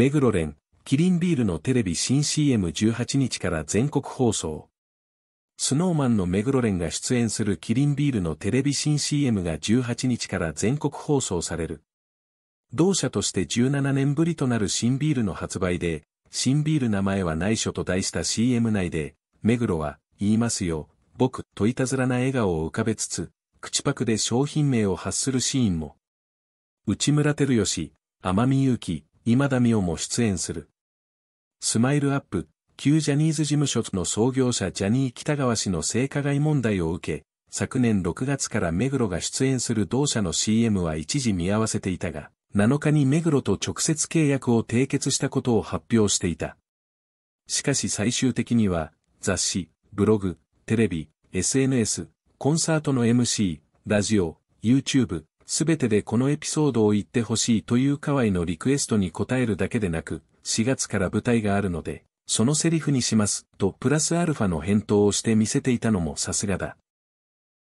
目黒連、キリンビールのテレビ新 CM18 日から全国放送。スノーマンの目黒連が出演するキリンビールのテレビ新 CM が18日から全国放送される。同社として17年ぶりとなる新ビールの発売で、新ビール名前は内緒と題した CM 内で、目黒は、言いますよ、僕、といたずらな笑顔を浮かべつつ、口パクで商品名を発するシーンも。内村照義、天海祐希、今田美桜も出演する。スマイルアップ、旧ジャニーズ事務所の創業者ジャニー北川氏の性加害問題を受け、昨年6月から目黒が出演する同社の CM は一時見合わせていたが、7日に目黒と直接契約を締結したことを発表していた。しかし最終的には、雑誌、ブログ、テレビ、SNS、コンサートの MC、ラジオ、YouTube、すべてでこのエピソードを言ってほしいという河合のリクエストに応えるだけでなく、4月から舞台があるので、そのセリフにします、とプラスアルファの返答をして見せていたのもさすがだ。